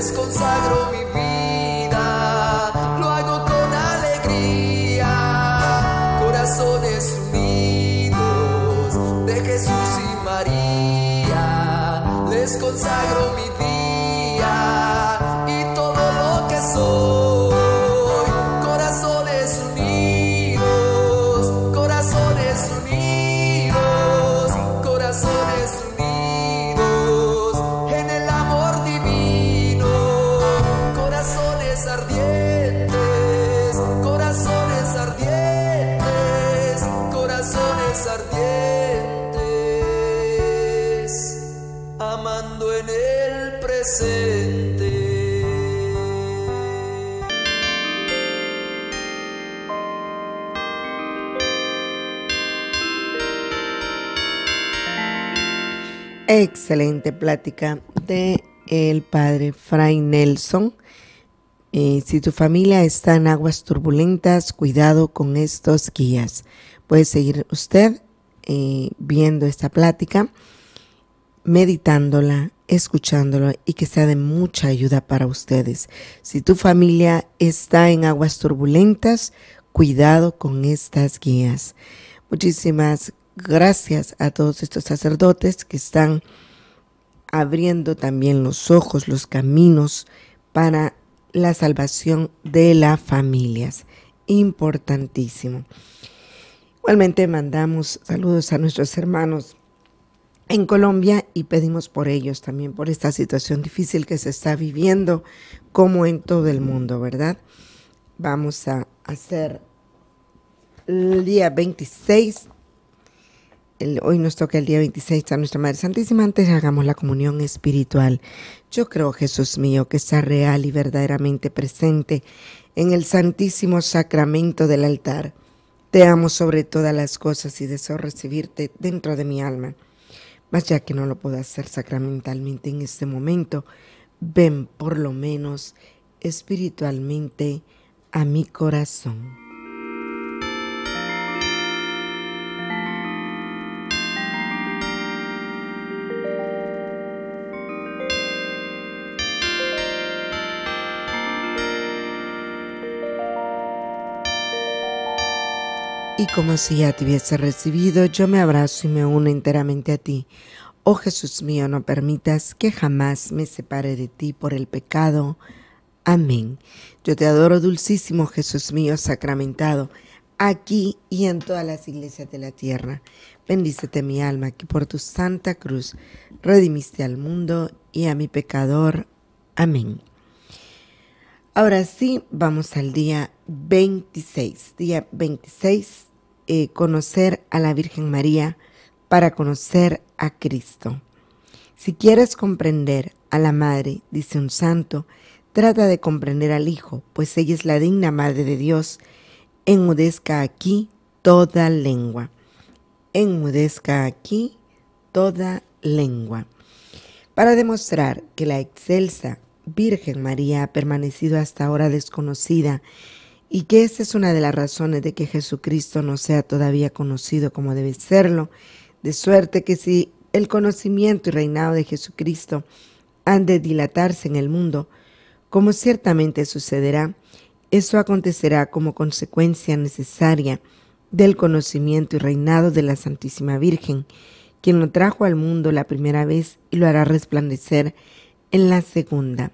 les consagro Excelente plática de el padre Fray Nelson. Eh, si tu familia está en aguas turbulentas, cuidado con estos guías. Puede seguir usted eh, viendo esta plática, meditándola, escuchándola y que sea de mucha ayuda para ustedes. Si tu familia está en aguas turbulentas, cuidado con estas guías. Muchísimas gracias gracias a todos estos sacerdotes que están abriendo también los ojos, los caminos para la salvación de las familias. Importantísimo. Igualmente mandamos saludos a nuestros hermanos en Colombia y pedimos por ellos también, por esta situación difícil que se está viviendo, como en todo el mundo, ¿verdad? Vamos a hacer el día 26 hoy nos toca el día 26 a nuestra Madre Santísima, antes hagamos la comunión espiritual. Yo creo, Jesús mío, que está real y verdaderamente presente en el santísimo sacramento del altar. Te amo sobre todas las cosas y deseo recibirte dentro de mi alma. Mas ya que no lo puedo hacer sacramentalmente en este momento, ven por lo menos espiritualmente a mi corazón. y como si ya te hubiese recibido, yo me abrazo y me uno enteramente a ti. Oh Jesús mío, no permitas que jamás me separe de ti por el pecado. Amén. Yo te adoro, dulcísimo Jesús mío sacramentado, aquí y en todas las iglesias de la tierra. Bendícete mi alma, que por tu santa cruz redimiste al mundo y a mi pecador. Amén. Ahora sí, vamos al día 26, día 26 eh, conocer a la Virgen María para conocer a Cristo. Si quieres comprender a la Madre, dice un santo, trata de comprender al Hijo, pues ella es la digna Madre de Dios. Enmudezca aquí toda lengua. Enmudezca aquí toda lengua. Para demostrar que la excelsa Virgen María ha permanecido hasta ahora desconocida y que esa es una de las razones de que Jesucristo no sea todavía conocido como debe serlo, de suerte que si el conocimiento y reinado de Jesucristo han de dilatarse en el mundo, como ciertamente sucederá, eso acontecerá como consecuencia necesaria del conocimiento y reinado de la Santísima Virgen, quien lo trajo al mundo la primera vez y lo hará resplandecer en la segunda.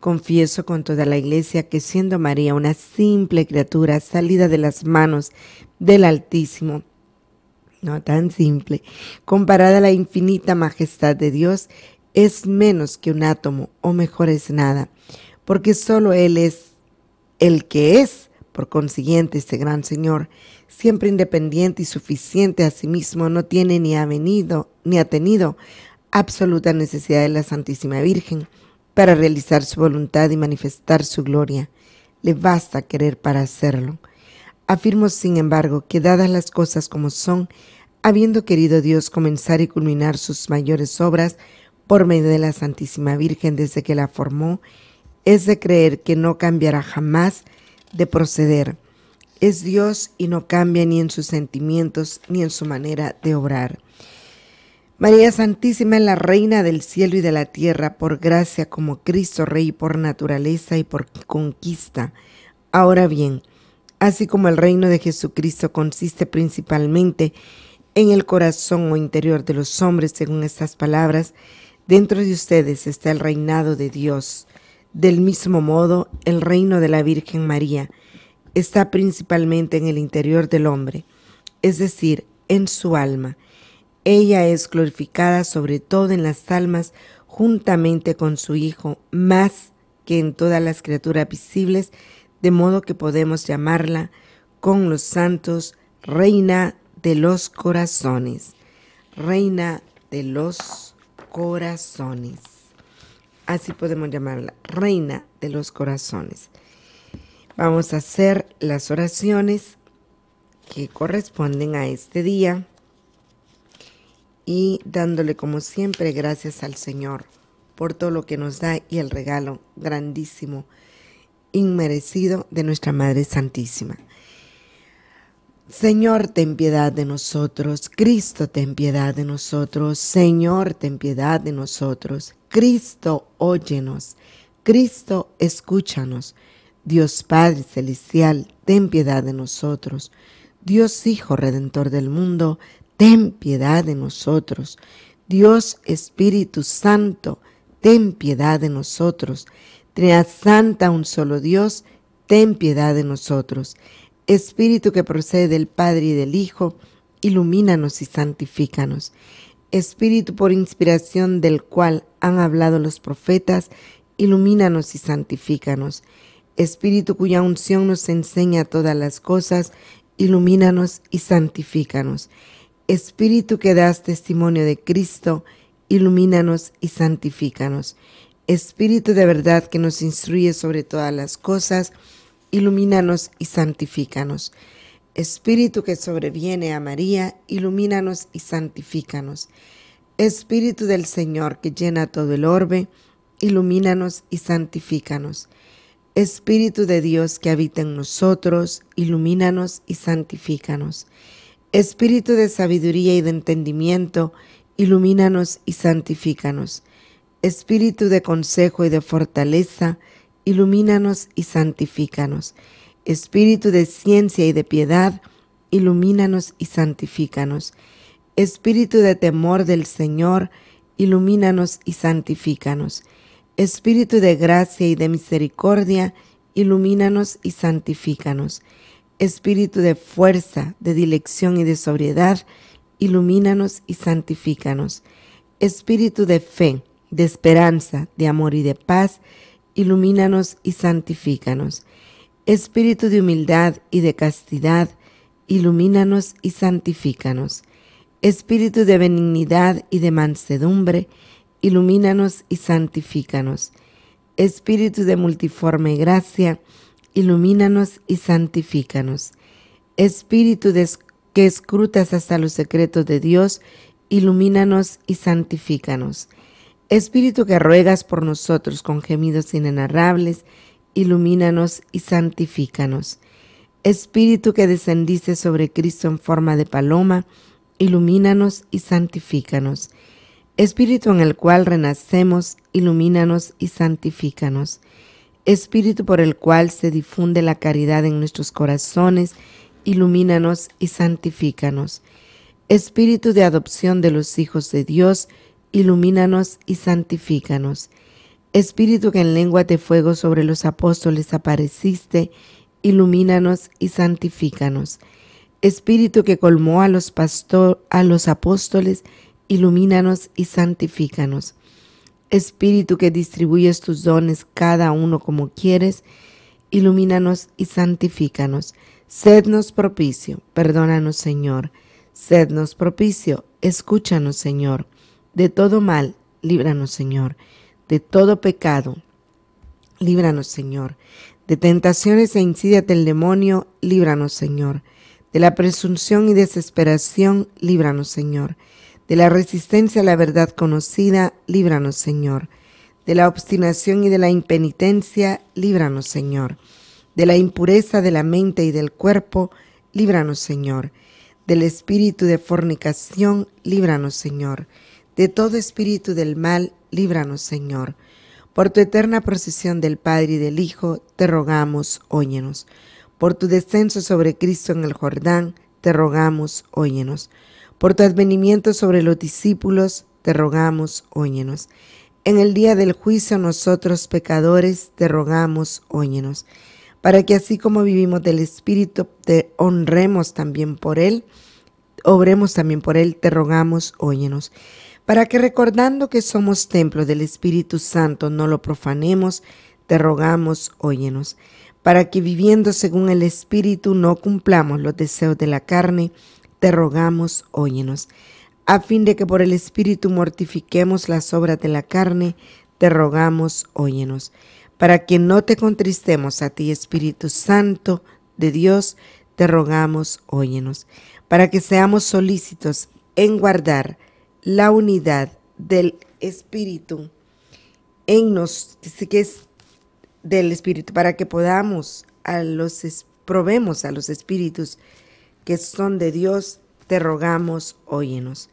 Confieso con toda la iglesia que siendo María una simple criatura salida de las manos del Altísimo, no tan simple, comparada a la infinita majestad de Dios, es menos que un átomo, o mejor es nada, porque solo Él es el que es, por consiguiente, este gran Señor, siempre independiente y suficiente a sí mismo, no tiene ni ha venido, ni ha tenido absoluta necesidad de la Santísima Virgen para realizar su voluntad y manifestar su gloria. Le basta querer para hacerlo. Afirmo, sin embargo, que dadas las cosas como son, habiendo querido Dios comenzar y culminar sus mayores obras por medio de la Santísima Virgen desde que la formó, es de creer que no cambiará jamás de proceder. Es Dios y no cambia ni en sus sentimientos ni en su manera de obrar. María Santísima es la Reina del cielo y de la tierra, por gracia como Cristo Rey, por naturaleza y por conquista. Ahora bien, así como el reino de Jesucristo consiste principalmente en el corazón o interior de los hombres, según estas palabras, dentro de ustedes está el reinado de Dios. Del mismo modo, el reino de la Virgen María está principalmente en el interior del hombre, es decir, en su alma ella es glorificada sobre todo en las almas juntamente con su Hijo, más que en todas las criaturas visibles, de modo que podemos llamarla con los santos Reina de los Corazones. Reina de los Corazones. Así podemos llamarla, Reina de los Corazones. Vamos a hacer las oraciones que corresponden a este día y dándole como siempre gracias al Señor por todo lo que nos da y el regalo grandísimo, inmerecido de nuestra Madre Santísima. Señor, ten piedad de nosotros. Cristo, ten piedad de nosotros. Señor, ten piedad de nosotros. Cristo, óyenos. Cristo, escúchanos. Dios Padre Celestial, ten piedad de nosotros. Dios Hijo Redentor del mundo, ten piedad de nosotros. Dios Espíritu Santo, ten piedad de nosotros. Trinidad Santa, un solo Dios, ten piedad de nosotros. Espíritu que procede del Padre y del Hijo, ilumínanos y santifícanos. Espíritu por inspiración del cual han hablado los profetas, ilumínanos y santifícanos. Espíritu cuya unción nos enseña todas las cosas, ilumínanos y santifícanos. Espíritu que das testimonio de Cristo, ilumínanos y santifícanos. Espíritu de verdad que nos instruye sobre todas las cosas, ilumínanos y santifícanos. Espíritu que sobreviene a María, ilumínanos y santifícanos. Espíritu del Señor que llena todo el orbe, ilumínanos y santifícanos. Espíritu de Dios que habita en nosotros, ilumínanos y santifícanos. Espíritu de sabiduría y de entendimiento, ilumínanos y santifícanos. Espíritu de consejo y de fortaleza, ilumínanos y santifícanos. Espíritu de ciencia y de piedad, ilumínanos y santifícanos. Espíritu de temor del Señor, ilumínanos y santifícanos. Espíritu de gracia y de misericordia, ilumínanos y santifícanos espíritu de fuerza, de dilección y de sobriedad, ilumínanos y santifícanos. Espíritu de fe, de esperanza, de amor y de paz, ilumínanos y santifícanos. Espíritu de humildad y de castidad, ilumínanos y santifícanos. Espíritu de benignidad y de mansedumbre, ilumínanos y santifícanos. Espíritu de multiforme gracia, ilumínanos y santifícanos. Espíritu que escrutas hasta los secretos de Dios, ilumínanos y santifícanos. Espíritu que ruegas por nosotros con gemidos inenarrables, ilumínanos y santifícanos. Espíritu que descendiste sobre Cristo en forma de paloma, ilumínanos y santifícanos. Espíritu en el cual renacemos, ilumínanos y santifícanos. Espíritu por el cual se difunde la caridad en nuestros corazones, ilumínanos y santifícanos. Espíritu de adopción de los hijos de Dios, ilumínanos y santifícanos. Espíritu que en lengua de fuego sobre los apóstoles apareciste, ilumínanos y santifícanos. Espíritu que colmó a los, a los apóstoles, ilumínanos y santifícanos. Espíritu que distribuyes tus dones cada uno como quieres, ilumínanos y santifícanos. Sednos propicio, perdónanos Señor. Sednos propicio, escúchanos Señor. De todo mal, líbranos Señor. De todo pecado, líbranos Señor. De tentaciones e insidias del demonio, líbranos Señor. De la presunción y desesperación, líbranos Señor de la resistencia a la verdad conocida, líbranos, Señor. De la obstinación y de la impenitencia, líbranos, Señor. De la impureza de la mente y del cuerpo, líbranos, Señor. Del espíritu de fornicación, líbranos, Señor. De todo espíritu del mal, líbranos, Señor. Por tu eterna procesión del Padre y del Hijo, te rogamos, óyenos. Por tu descenso sobre Cristo en el Jordán, te rogamos, óyenos por tu advenimiento sobre los discípulos, te rogamos, óñenos. En el día del juicio nosotros pecadores, te rogamos, óñenos. Para que así como vivimos del Espíritu, te honremos también por Él, obremos también por Él, te rogamos, Óyenos. Para que recordando que somos templo del Espíritu Santo, no lo profanemos, te rogamos, óyenos, para que viviendo según el Espíritu no cumplamos los deseos de la carne, te rogamos, óyenos. A fin de que por el Espíritu mortifiquemos las obras de la carne, te rogamos, óyenos. Para que no te contristemos a ti, Espíritu Santo de Dios, te rogamos, óyenos. Para que seamos solícitos en guardar la unidad del Espíritu en nos, que es del Espíritu, para que podamos a los probemos a los espíritus que son de Dios, te rogamos, óyenos,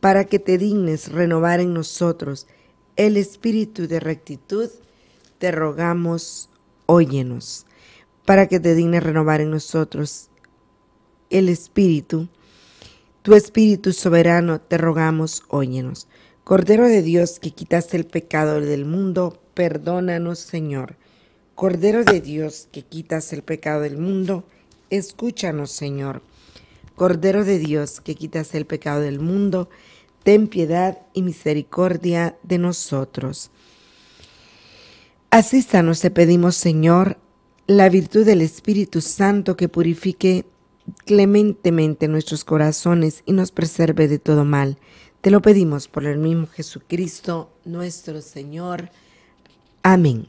para que te dignes renovar en nosotros el espíritu de rectitud, te rogamos, óyenos, para que te dignes renovar en nosotros el espíritu, tu espíritu soberano, te rogamos, óyenos. Cordero de Dios que quitas el pecado del mundo, perdónanos, Señor. Cordero de Dios que quitas el pecado del mundo, escúchanos, Señor. Cordero de Dios, que quitas el pecado del mundo, ten piedad y misericordia de nosotros. Así sanos te pedimos, Señor, la virtud del Espíritu Santo que purifique clementemente nuestros corazones y nos preserve de todo mal. Te lo pedimos por el mismo Jesucristo, nuestro Señor. Amén.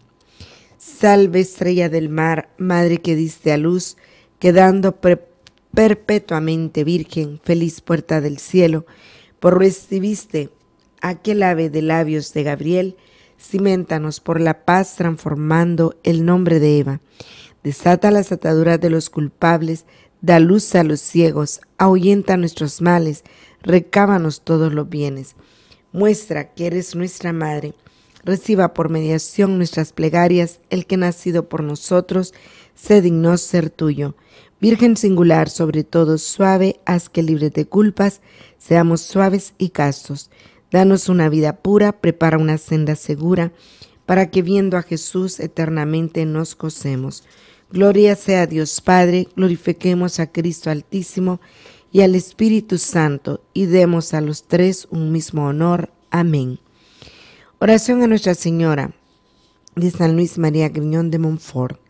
Salve estrella del mar, madre que diste a luz, quedando preparada perpetuamente virgen, feliz puerta del cielo, por recibiste aquel ave de labios de Gabriel, cimentanos por la paz transformando el nombre de Eva. Desata las ataduras de los culpables, da luz a los ciegos, ahuyenta nuestros males, recábanos todos los bienes. Muestra que eres nuestra madre. Reciba por mediación nuestras plegarias el que nacido por nosotros se dignó ser tuyo Virgen singular, sobre todo suave, haz que libres de culpas, seamos suaves y castos. Danos una vida pura, prepara una senda segura, para que viendo a Jesús eternamente nos cosemos. Gloria sea a Dios Padre, glorifiquemos a Cristo Altísimo y al Espíritu Santo, y demos a los tres un mismo honor. Amén. Oración a Nuestra Señora de San Luis María Griñón de Montfort.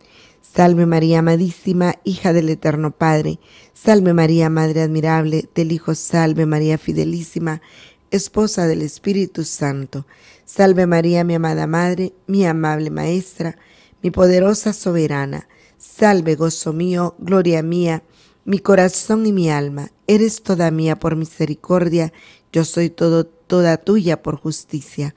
Salve María amadísima, hija del Eterno Padre. Salve María, Madre admirable del Hijo. Salve María fidelísima, esposa del Espíritu Santo. Salve María, mi amada Madre, mi amable Maestra, mi poderosa soberana. Salve, gozo mío, gloria mía, mi corazón y mi alma. Eres toda mía por misericordia, yo soy todo, toda tuya por justicia.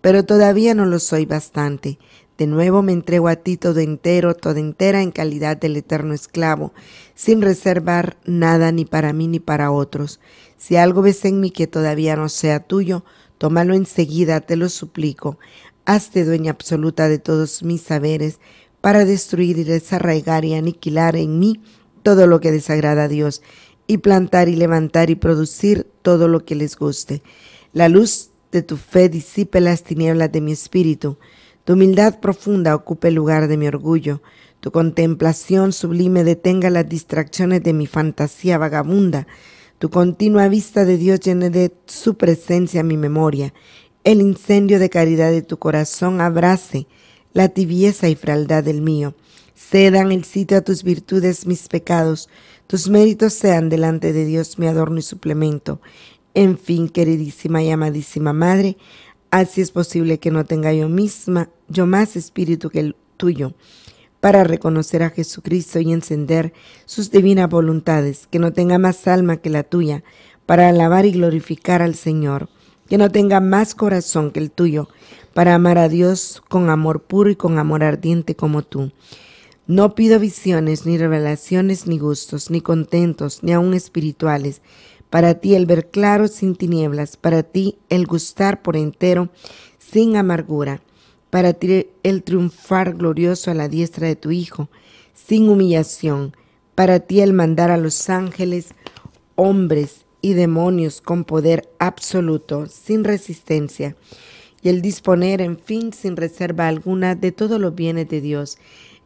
Pero todavía no lo soy bastante de nuevo me entrego a ti todo entero, toda entera en calidad del eterno esclavo, sin reservar nada ni para mí ni para otros. Si algo ves en mí que todavía no sea tuyo, tómalo enseguida, te lo suplico. Hazte dueña absoluta de todos mis saberes, para destruir y desarraigar y aniquilar en mí todo lo que desagrada a Dios, y plantar y levantar y producir todo lo que les guste. La luz de tu fe disipe las tinieblas de mi espíritu. Tu humildad profunda ocupe el lugar de mi orgullo. Tu contemplación sublime detenga las distracciones de mi fantasía vagabunda. Tu continua vista de Dios llene de su presencia mi memoria. El incendio de caridad de tu corazón abrace la tibieza y fraldad del mío. Cedan el sitio a tus virtudes mis pecados. Tus méritos sean delante de Dios mi adorno y suplemento. En fin, queridísima y amadísima Madre, Así es posible que no tenga yo misma, yo más espíritu que el tuyo, para reconocer a Jesucristo y encender sus divinas voluntades, que no tenga más alma que la tuya, para alabar y glorificar al Señor, que no tenga más corazón que el tuyo, para amar a Dios con amor puro y con amor ardiente como tú. No pido visiones, ni revelaciones, ni gustos, ni contentos, ni aun espirituales, para ti el ver claro sin tinieblas, para ti el gustar por entero sin amargura, para ti el triunfar glorioso a la diestra de tu Hijo, sin humillación, para ti el mandar a los ángeles, hombres y demonios con poder absoluto, sin resistencia, y el disponer, en fin, sin reserva alguna, de todos los bienes de Dios.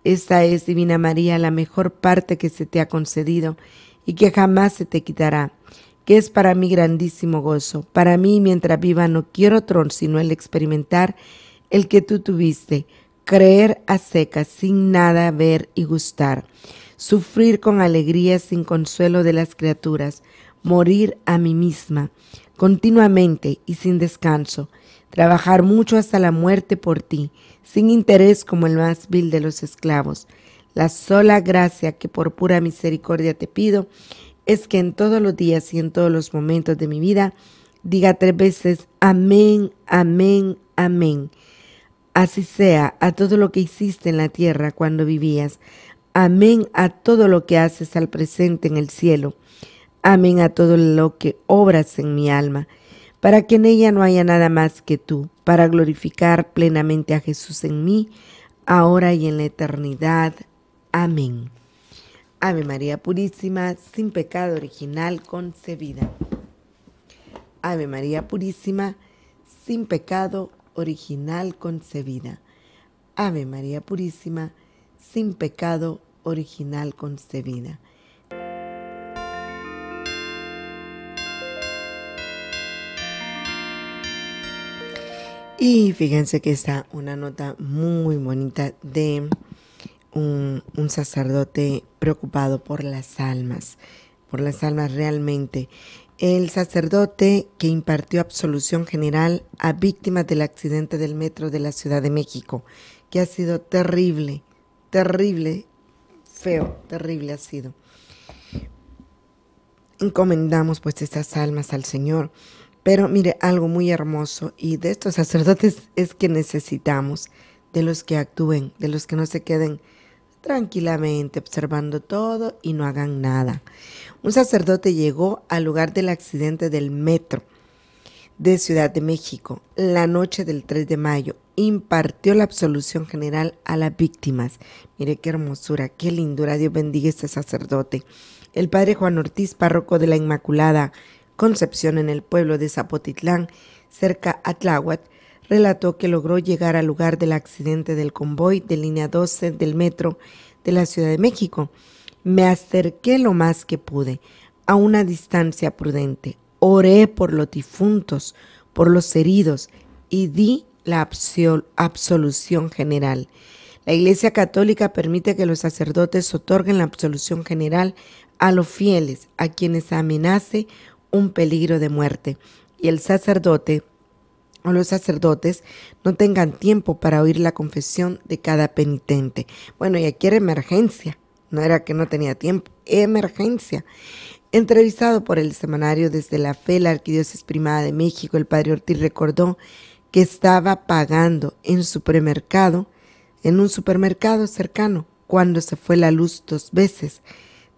Esta es, Divina María, la mejor parte que se te ha concedido y que jamás se te quitará que es para mí grandísimo gozo. Para mí, mientras viva, no quiero otro, sino el experimentar el que tú tuviste, creer a secas, sin nada ver y gustar, sufrir con alegría sin consuelo de las criaturas, morir a mí misma, continuamente y sin descanso, trabajar mucho hasta la muerte por ti, sin interés como el más vil de los esclavos. La sola gracia que por pura misericordia te pido es que en todos los días y en todos los momentos de mi vida diga tres veces amén, amén, amén. Así sea a todo lo que hiciste en la tierra cuando vivías. Amén a todo lo que haces al presente en el cielo. Amén a todo lo que obras en mi alma, para que en ella no haya nada más que tú, para glorificar plenamente a Jesús en mí, ahora y en la eternidad. Amén. Ave María Purísima, sin pecado original concebida. Ave María Purísima, sin pecado original concebida. Ave María Purísima, sin pecado original concebida. Y fíjense que está una nota muy bonita de un, sacerdote preocupado por las almas, por las almas realmente. El sacerdote que impartió absolución general a víctimas del accidente del metro de la Ciudad de México, que ha sido terrible, terrible, feo, terrible ha sido. Encomendamos pues estas almas al Señor. Pero mire, algo muy hermoso y de estos sacerdotes es que necesitamos, de los que actúen, de los que no se queden tranquilamente observando todo y no hagan nada. Un sacerdote llegó al lugar del accidente del metro de Ciudad de México la noche del 3 de mayo. Impartió la absolución general a las víctimas. Mire qué hermosura, qué lindura. Dios bendiga a este sacerdote. El padre Juan Ortiz, párroco de la Inmaculada Concepción en el pueblo de Zapotitlán, cerca a relató que logró llegar al lugar del accidente del convoy de línea 12 del metro de la Ciudad de México. Me acerqué lo más que pude, a una distancia prudente. Oré por los difuntos, por los heridos y di la absolución general. La Iglesia Católica permite que los sacerdotes otorguen la absolución general a los fieles, a quienes amenace un peligro de muerte. Y el sacerdote o los sacerdotes no tengan tiempo para oír la confesión de cada penitente. Bueno, y aquí era emergencia, no era que no tenía tiempo, emergencia. Entrevistado por el semanario desde la fe, la Arquidiócesis Primada de México, el padre Ortiz recordó que estaba pagando en supermercado, en un supermercado cercano, cuando se fue la luz dos veces.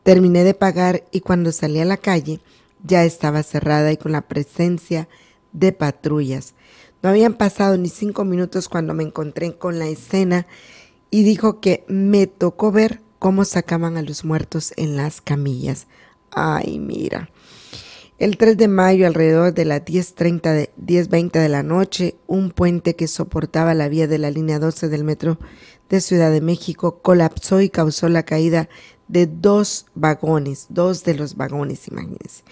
Terminé de pagar y cuando salí a la calle ya estaba cerrada y con la presencia de patrullas. No habían pasado ni cinco minutos cuando me encontré con la escena y dijo que me tocó ver cómo sacaban a los muertos en las camillas. Ay, mira. El 3 de mayo, alrededor de las 10.30 de 10.20 de la noche, un puente que soportaba la vía de la línea 12 del metro de Ciudad de México colapsó y causó la caída de dos vagones, dos de los vagones, imagínense.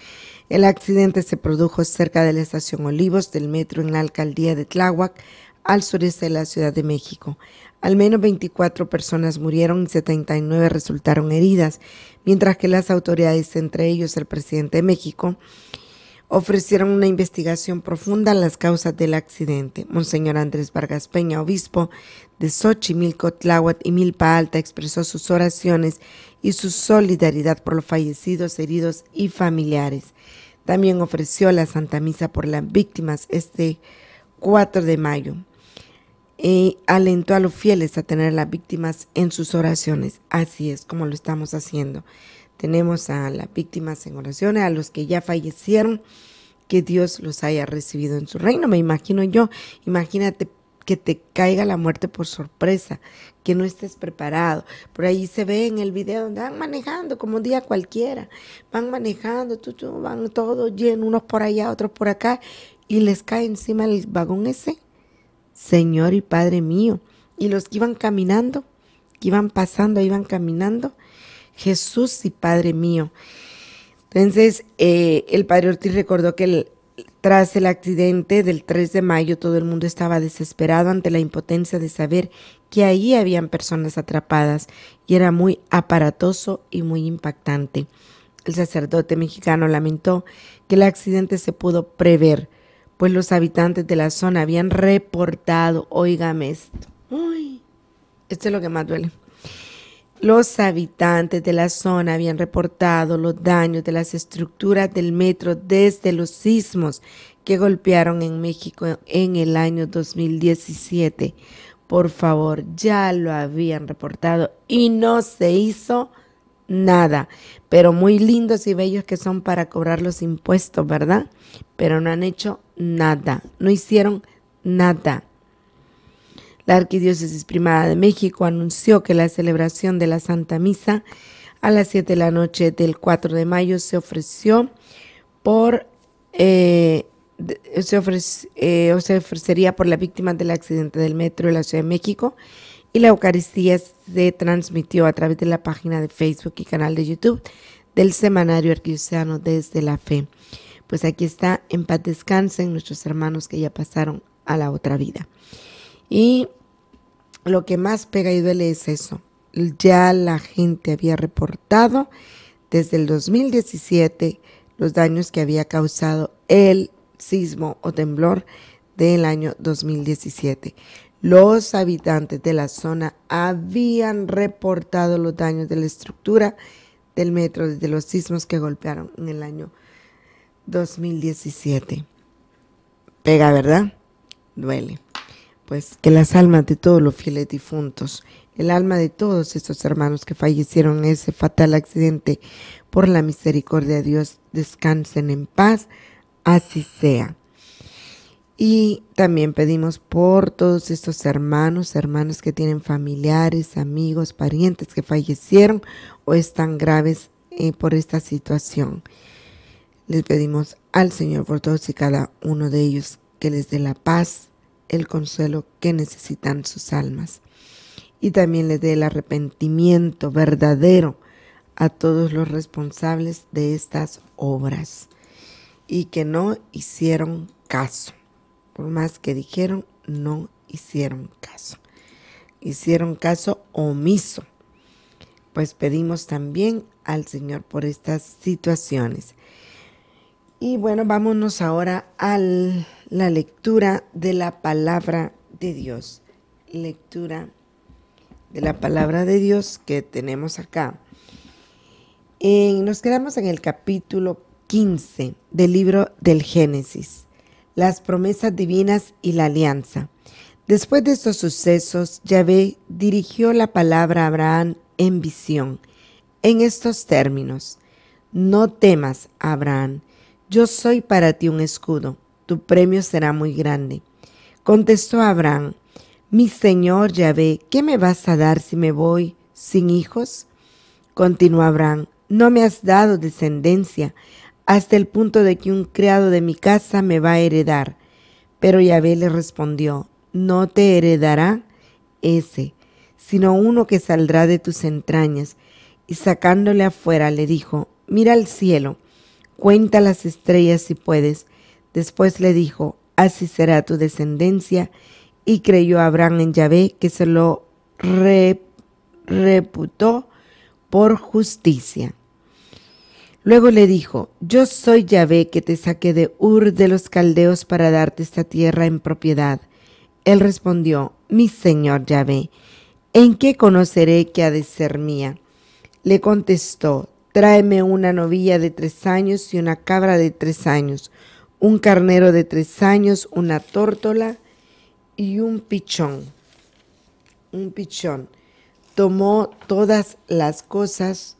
El accidente se produjo cerca de la estación Olivos del metro en la alcaldía de Tláhuac, al sureste de la Ciudad de México. Al menos 24 personas murieron y 79 resultaron heridas, mientras que las autoridades, entre ellos el presidente de México, ofrecieron una investigación profunda a las causas del accidente. Monseñor Andrés Vargas Peña, obispo de Xochimilco, Tláhuac y Milpa Alta, expresó sus oraciones y su solidaridad por los fallecidos, heridos y familiares. También ofreció la Santa Misa por las víctimas este 4 de mayo. Y alentó a los fieles a tener a las víctimas en sus oraciones. Así es como lo estamos haciendo. Tenemos a las víctimas en oraciones, a los que ya fallecieron, que Dios los haya recibido en su reino. Me imagino yo, imagínate que te caiga la muerte por sorpresa, que no estés preparado. Por ahí se ve en el video, van manejando como un día cualquiera, van manejando, van todos llenos, unos por allá, otros por acá, y les cae encima el vagón ese. Señor y Padre mío, y los que iban caminando, que iban pasando, iban caminando, Jesús y Padre mío. Entonces, eh, el Padre Ortiz recordó que tras el accidente del 3 de mayo, todo el mundo estaba desesperado ante la impotencia de saber que ahí habían personas atrapadas y era muy aparatoso y muy impactante. El sacerdote mexicano lamentó que el accidente se pudo prever, pues los habitantes de la zona habían reportado, oígame esto, uy, esto es lo que más duele. Los habitantes de la zona habían reportado los daños de las estructuras del metro desde los sismos que golpearon en México en el año 2017, por favor, ya lo habían reportado y no se hizo nada. Pero muy lindos y bellos que son para cobrar los impuestos, ¿verdad? Pero no han hecho nada, no hicieron nada. La Arquidiócesis Primada de México anunció que la celebración de la Santa Misa a las 7 de la noche del 4 de mayo se ofreció por eh, eh, eh, se, ofrecería por las víctimas del accidente del metro de la Ciudad de México y la Eucaristía se transmitió a través de la página de Facebook y canal de YouTube del Semanario Arquidiocesano desde la Fe. Pues aquí está, en paz descansen nuestros hermanos que ya pasaron a la otra vida. Y lo que más pega y duele es eso. Ya la gente había reportado desde el 2017 los daños que había causado él sismo o temblor del año 2017. Los habitantes de la zona habían reportado los daños de la estructura del metro desde los sismos que golpearon en el año 2017. Pega, ¿verdad? Duele. Pues que las almas de todos los fieles difuntos, el alma de todos estos hermanos que fallecieron en ese fatal accidente, por la misericordia de Dios, descansen en paz así sea. Y también pedimos por todos estos hermanos, hermanas que tienen familiares, amigos, parientes que fallecieron o están graves eh, por esta situación. Les pedimos al Señor por todos y cada uno de ellos que les dé la paz, el consuelo que necesitan sus almas. Y también les dé el arrepentimiento verdadero a todos los responsables de estas obras y que no hicieron caso. Por más que dijeron, no hicieron caso. Hicieron caso omiso. Pues pedimos también al Señor por estas situaciones. Y bueno, vámonos ahora a la lectura de la palabra de Dios. Lectura de la palabra de Dios que tenemos acá. nos quedamos en el capítulo 15 del libro del Génesis, las promesas divinas y la alianza. Después de estos sucesos, Yahvé dirigió la palabra a Abraham en visión, en estos términos. No temas, Abraham, yo soy para ti un escudo, tu premio será muy grande. Contestó Abraham, mi señor Yahvé, ¿qué me vas a dar si me voy sin hijos? Continuó Abraham, no me has dado descendencia, hasta el punto de que un criado de mi casa me va a heredar. Pero Yahvé le respondió, no te heredará ese, sino uno que saldrá de tus entrañas. Y sacándole afuera le dijo, mira al cielo, cuenta las estrellas si puedes. Después le dijo, así será tu descendencia. Y creyó Abraham en Yahvé, que se lo reputó por justicia. Luego le dijo, Yo soy Yahvé que te saqué de Ur de los Caldeos para darte esta tierra en propiedad. Él respondió, Mi señor Yahvé, ¿en qué conoceré que ha de ser mía? Le contestó, Tráeme una novilla de tres años y una cabra de tres años, un carnero de tres años, una tórtola y un pichón. Un pichón. Tomó todas las cosas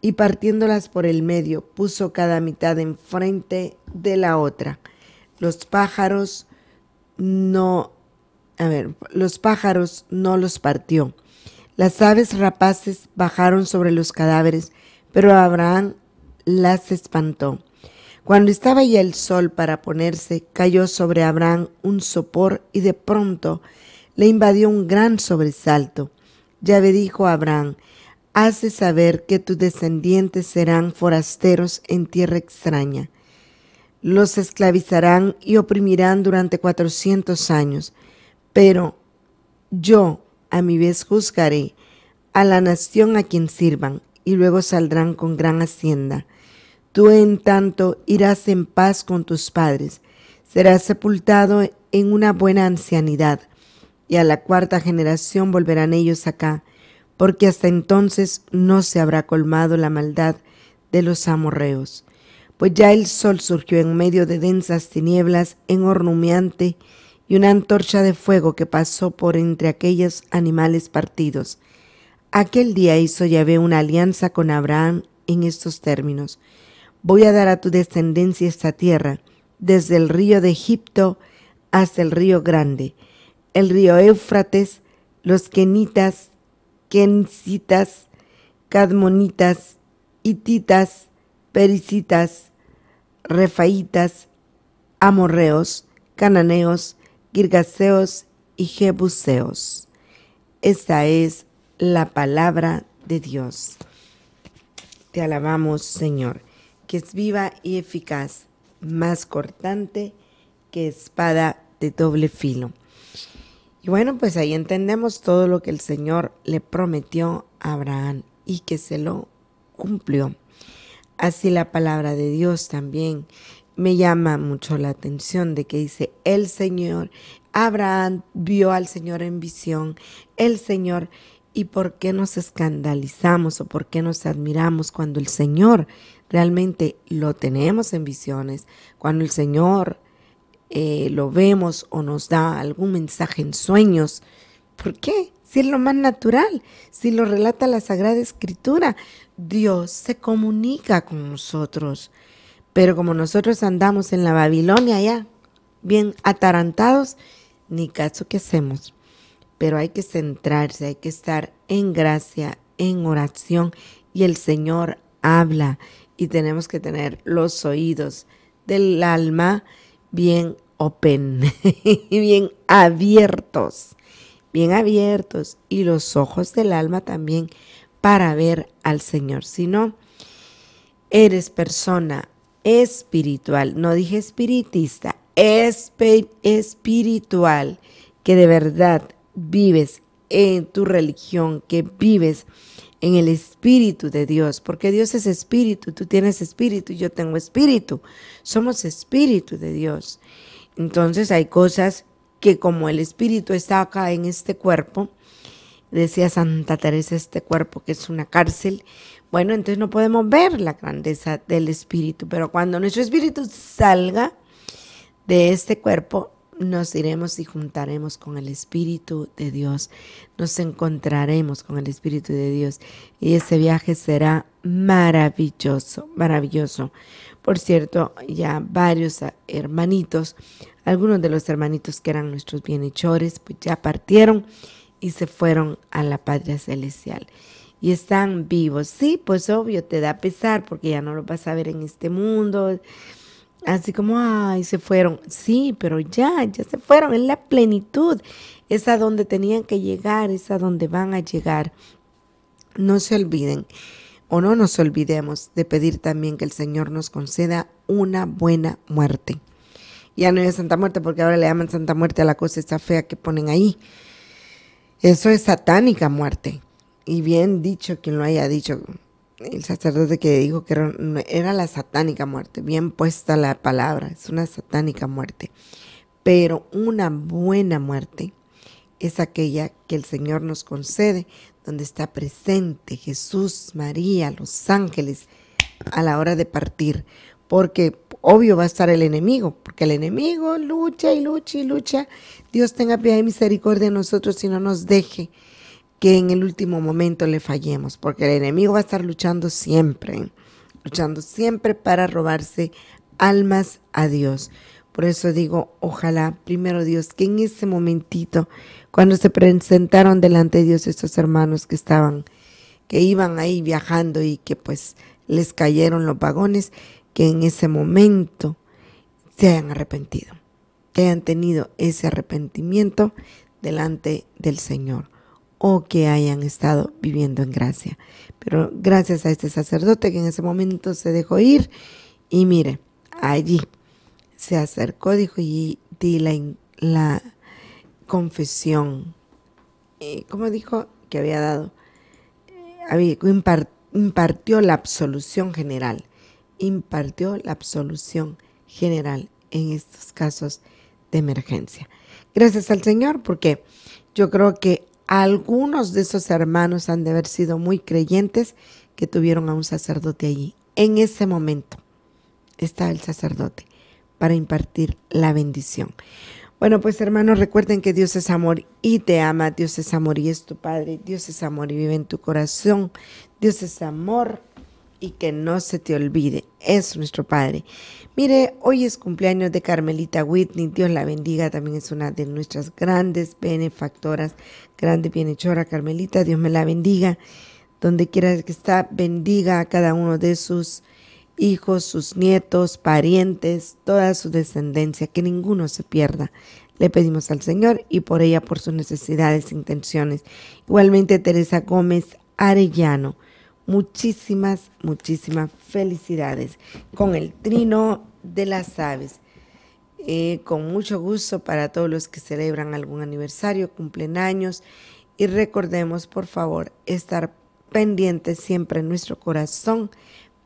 y partiéndolas por el medio puso cada mitad enfrente de la otra. Los pájaros no, a ver, los pájaros no los partió. Las aves rapaces bajaron sobre los cadáveres, pero Abraham las espantó. Cuando estaba ya el sol para ponerse, cayó sobre Abraham un sopor y de pronto le invadió un gran sobresalto. Ya le dijo a Abraham, Haz de saber que tus descendientes serán forasteros en tierra extraña. Los esclavizarán y oprimirán durante cuatrocientos años, pero yo a mi vez juzgaré a la nación a quien sirvan, y luego saldrán con gran hacienda. Tú en tanto irás en paz con tus padres, serás sepultado en una buena ancianidad, y a la cuarta generación volverán ellos acá, porque hasta entonces no se habrá colmado la maldad de los amorreos, pues ya el sol surgió en medio de densas tinieblas, en y una antorcha de fuego que pasó por entre aquellos animales partidos. Aquel día hizo Yahvé una alianza con Abraham en estos términos. Voy a dar a tu descendencia esta tierra, desde el río de Egipto hasta el río Grande, el río Éufrates, los kenitas, quencitas, cadmonitas, hititas, pericitas, refaitas, amorreos, cananeos, girgaseos y jebuseos. Esta es la palabra de Dios. Te alabamos, Señor, que es viva y eficaz, más cortante que espada de doble filo y bueno, pues ahí entendemos todo lo que el Señor le prometió a Abraham y que se lo cumplió. Así la palabra de Dios también me llama mucho la atención de que dice, el Señor, Abraham vio al Señor en visión, el Señor, ¿y por qué nos escandalizamos o por qué nos admiramos cuando el Señor realmente lo tenemos en visiones, cuando el Señor eh, lo vemos o nos da algún mensaje en sueños. ¿Por qué? Si es lo más natural, si lo relata la Sagrada Escritura, Dios se comunica con nosotros. Pero como nosotros andamos en la Babilonia ya, bien atarantados, ni caso que hacemos. Pero hay que centrarse, hay que estar en gracia, en oración, y el Señor habla y tenemos que tener los oídos del alma bien open, bien abiertos, bien abiertos y los ojos del alma también para ver al Señor. Si no, eres persona espiritual, no dije espiritista, espiritual, que de verdad vives en tu religión, que vives en el Espíritu de Dios, porque Dios es Espíritu, tú tienes Espíritu, yo tengo Espíritu, somos Espíritu de Dios. Entonces hay cosas que como el Espíritu está acá en este cuerpo, decía Santa Teresa, este cuerpo que es una cárcel, bueno, entonces no podemos ver la grandeza del Espíritu, pero cuando nuestro Espíritu salga de este cuerpo, nos iremos y juntaremos con el Espíritu de Dios, nos encontraremos con el Espíritu de Dios y ese viaje será maravilloso, maravilloso. Por cierto, ya varios eh, hermanitos, algunos de los hermanitos que eran nuestros bienhechores, pues ya partieron y se fueron a la patria celestial. Y están vivos. Sí, pues obvio, te da pesar porque ya no lo vas a ver en este mundo. Así como, ay, se fueron. Sí, pero ya, ya se fueron. en la plenitud. Es a donde tenían que llegar, es a donde van a llegar. No se olviden o no nos olvidemos de pedir también que el Señor nos conceda una buena muerte. Ya no es Santa Muerte porque ahora le llaman Santa Muerte a la cosa esa fea que ponen ahí. Eso es satánica muerte. Y bien dicho quien lo haya dicho, el sacerdote que dijo que era, la satánica muerte, bien puesta la palabra, es una satánica muerte, pero una buena muerte es aquella que el Señor nos concede, donde está presente Jesús, María, los ángeles a la hora de partir, porque obvio va a estar el enemigo, porque el enemigo lucha y lucha y lucha. Dios tenga piedad y misericordia de nosotros y no nos deje que en el último momento le fallemos, porque el enemigo va a estar luchando siempre, luchando siempre para robarse almas a Dios. Por eso digo, ojalá, primero Dios, que en ese momentito, cuando se presentaron delante de Dios estos hermanos que estaban, que iban ahí viajando y que pues les cayeron los vagones, que en ese momento se hayan arrepentido, que hayan tenido ese arrepentimiento delante del Señor o que hayan estado viviendo en gracia. Pero gracias a este sacerdote que en ese momento se dejó ir y mire, allí se acercó, dijo, y di la, la confesión, eh, como dijo, que había dado, eh, impartió la absolución general, impartió la absolución general en estos casos de emergencia. Gracias al Señor porque yo creo que algunos de esos hermanos han de haber sido muy creyentes que tuvieron a un sacerdote allí. En ese momento está el sacerdote para impartir la bendición. Bueno, pues hermanos, recuerden que Dios es amor y te ama, Dios es amor y es tu Padre, Dios es amor y vive en tu corazón, Dios es amor y que no se te olvide, es nuestro Padre. Mire, hoy es cumpleaños de Carmelita Whitney, Dios la bendiga, también es una de nuestras grandes benefactoras, grande bienhechora Carmelita, Dios me la bendiga, donde quiera que está, bendiga a cada uno de sus hijos, sus nietos, parientes, toda su descendencia, que ninguno se pierda. Le pedimos al Señor y por ella, por sus necesidades e intenciones. Igualmente Teresa Gómez Arellano, Muchísimas, muchísimas felicidades con el trino de las aves. Eh, con mucho gusto para todos los que celebran algún aniversario, cumplen años y recordemos por favor estar pendientes siempre en nuestro corazón,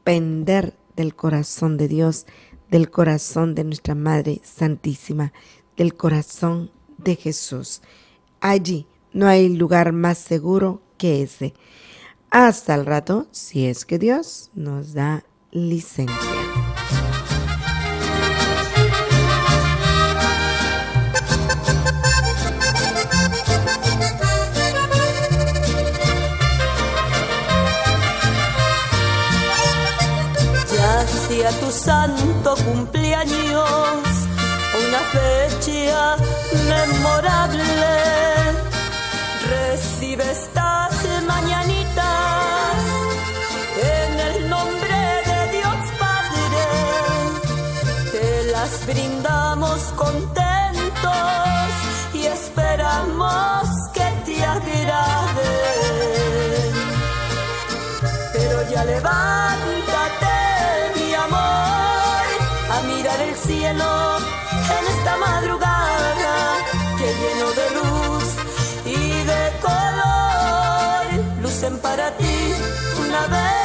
pender del corazón de Dios, del corazón de nuestra Madre Santísima, del corazón de Jesús. Allí no hay lugar más seguro que ese. Hasta el rato, si es que Dios nos da licencia. Ya sea tu santo cumpleaños una fecha memorable. Recibe esta mañanitas brindamos contentos y esperamos que te agrade. Pero ya levántate, mi amor, a mirar el cielo en esta madrugada que lleno de luz y de color lucen para ti una vez.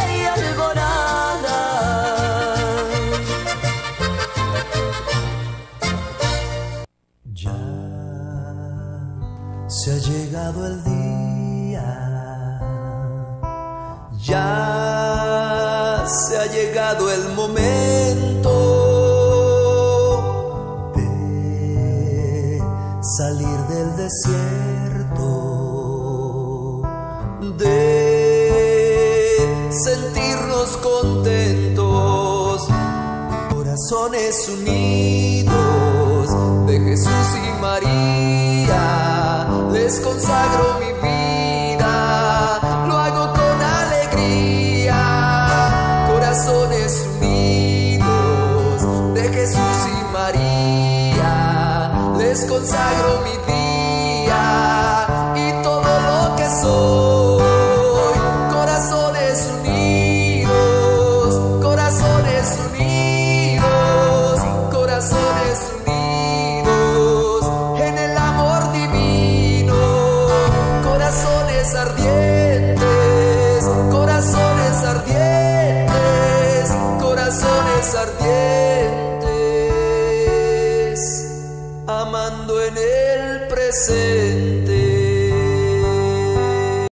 Se ha llegado el día, ya se ha llegado el momento de salir del desierto, de sentirnos contentos, corazones unidos de Jesús y María les consagro mi vida, lo hago con alegría, corazones unidos de Jesús y María, les consagro mi vida.